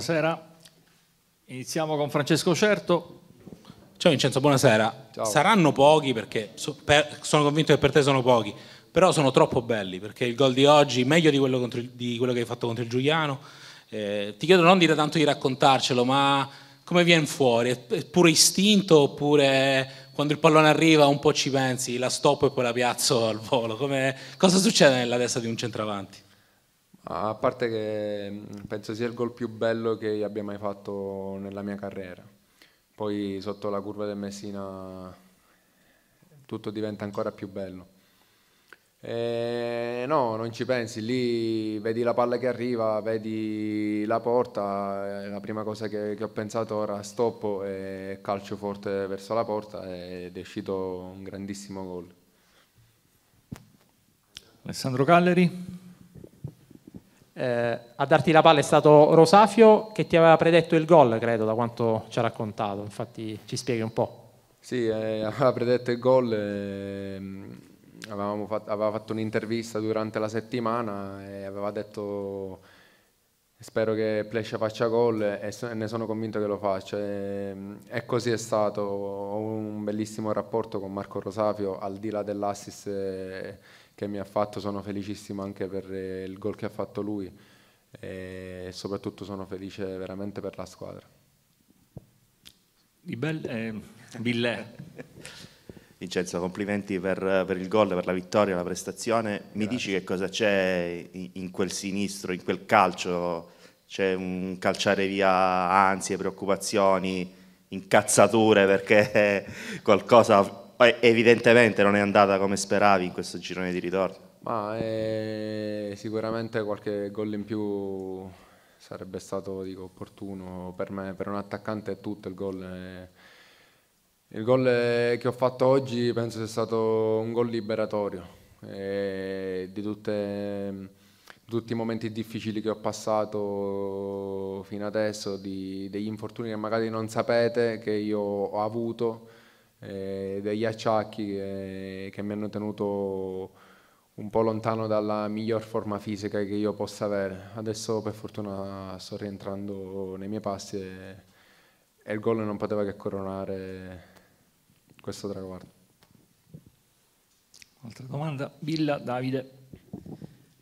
buonasera. Iniziamo con Francesco Certo. Ciao Vincenzo, buonasera. Ciao. Saranno pochi perché so, per, sono convinto che per te sono pochi, però sono troppo belli perché il gol di oggi è meglio di quello, contro, di quello, che hai fatto contro il Giuliano. Eh, ti chiedo non dire tanto di raccontarcelo, ma come viene fuori? È pure istinto oppure quando il pallone arriva un po' ci pensi, la stoppo e poi la piazzo al volo? Come, cosa succede nella testa di un centravanti? A parte che mm, penso sia il gol più bello che abbia mai fatto nella mia carriera. Poi sotto la curva del Messina tutto diventa ancora più bello. E no, non ci pensi, lì vedi la palla che arriva, vedi la porta, la prima cosa che, che ho pensato ora stoppo e calcio forte verso la porta ed è uscito un grandissimo gol. Alessandro Calleri. Eh, a darti la palla è stato Rosafio che ti aveva predetto il gol, credo, da quanto ci ha raccontato. Infatti ci spieghi un po'. Sì, eh, aveva predetto il gol, eh, mm, fatto, aveva fatto un'intervista durante la settimana e aveva detto spero che Plescia faccia gol e, e, ne sono convinto che lo faccia. E, mm, e, così è stato, ho un bellissimo rapporto con Marco Rosafio, al di là dell'assist eh, che mi ha fatto, sono felicissimo anche per eh, il gol che ha fatto lui e soprattutto sono felice veramente per la squadra. Bel, eh, Vincenzo, complimenti per, per il gol, per la vittoria, la prestazione. Grazie. Mi dici che cosa c'è in quel sinistro, in quel calcio? C'è un calciare via ansie, preoccupazioni, incazzature perché qualcosa evidentemente non è andata come speravi in questo girone di ritorno. Ma eh, sicuramente qualche gol in più sarebbe stato dico, opportuno per me, per un attaccante è tutto il gol. Eh. Il gol eh, che ho fatto oggi penso sia stato un gol liberatorio eh, di, tutte, di tutti i momenti difficili che ho passato fino adesso, di, degli infortuni che magari non sapete che io ho avuto eh, degli acciacchi eh, che mi hanno tenuto un po' lontano dalla miglior forma fisica che io possa avere. Adesso per fortuna sto rientrando nei miei passi e, e il gol non poteva che coronare questo traguardo. Altra domanda, Villa Davide.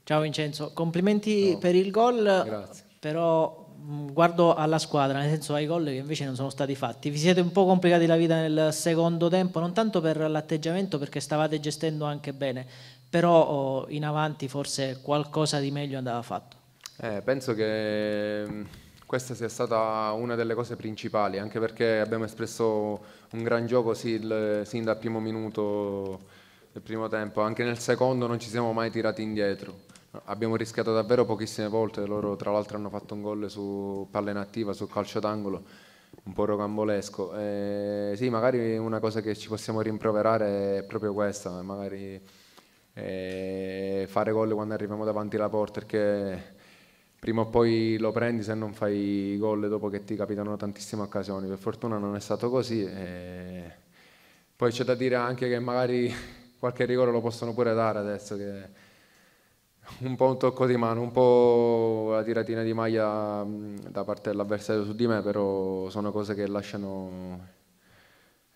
Ciao Vincenzo, complimenti no. per il gol, Grazie. però Mm, guardo alla squadra, nel senso ai gol che invece non sono stati fatti. Vi siete un po' complicati la vita nel secondo tempo, non tanto per l'atteggiamento perché stavate gestendo anche bene, però oh, in avanti forse qualcosa di meglio andava fatto. Eh, penso che mm, questa sia stata una delle cose principali, anche perché abbiamo espresso un gran gioco sin dal primo minuto del primo tempo, anche nel secondo non ci siamo mai tirati indietro. Abbiamo rischiato davvero pochissime volte, loro tra l'altro hanno fatto un gol su palla inattiva, sul calcio d'angolo, un po' rocambolesco. Eh, sì, magari una cosa che ci possiamo rimproverare è proprio questa, magari eh, fare gol quando arriviamo davanti alla porta, perché prima o poi lo prendi se non fai gol dopo che ti capitano tantissime occasioni. Per fortuna non è stato così. Eh. Poi c'è da dire anche che magari qualche rigore lo possono pure dare adesso. Che, un po' un tocco di mano, un po' la tiratina di maglia mm, da parte dell'avversario su di me, però sono cose che lasciano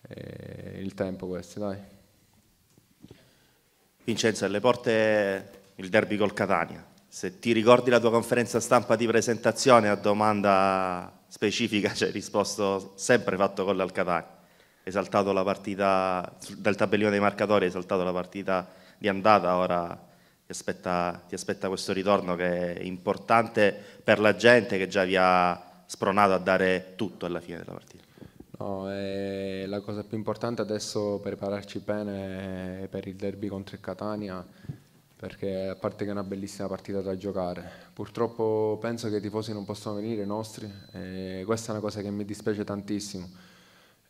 eh, il tempo queste, dai. Vincenzo, alle porte il derby col Catania. Se ti ricordi la tua conferenza stampa di presentazione a domanda specifica c'è cioè, risposto sempre fatto con l'Alcatania. Esaltato la partita dal tabellino dei marcatori, esaltato la partita di andata, ora ti aspetta, ti aspetta questo ritorno che è importante per la gente che già vi ha spronato a dare tutto alla fine della partita. No, la cosa più importante adesso è prepararci bene per il derby contro il Catania, perché a parte che è una bellissima partita da giocare, purtroppo penso che i tifosi non possono venire i nostri, e questa è una cosa che mi dispiace tantissimo.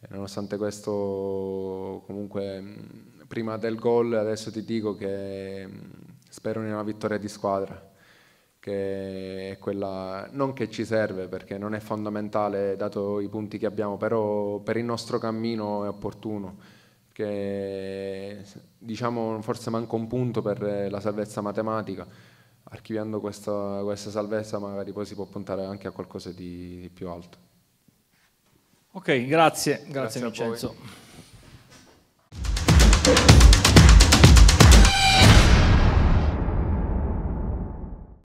E nonostante questo, comunque, prima del gol adesso ti dico che spero in una vittoria di squadra che è quella non che ci serve perché non è fondamentale dato i punti che abbiamo, però per il nostro cammino è opportuno che diciamo forse manca un punto per la salvezza matematica. Archiviando questa, questa salvezza magari poi si può puntare anche a qualcosa di, di più alto. Ok, grazie, grazie, grazie Vincenzo.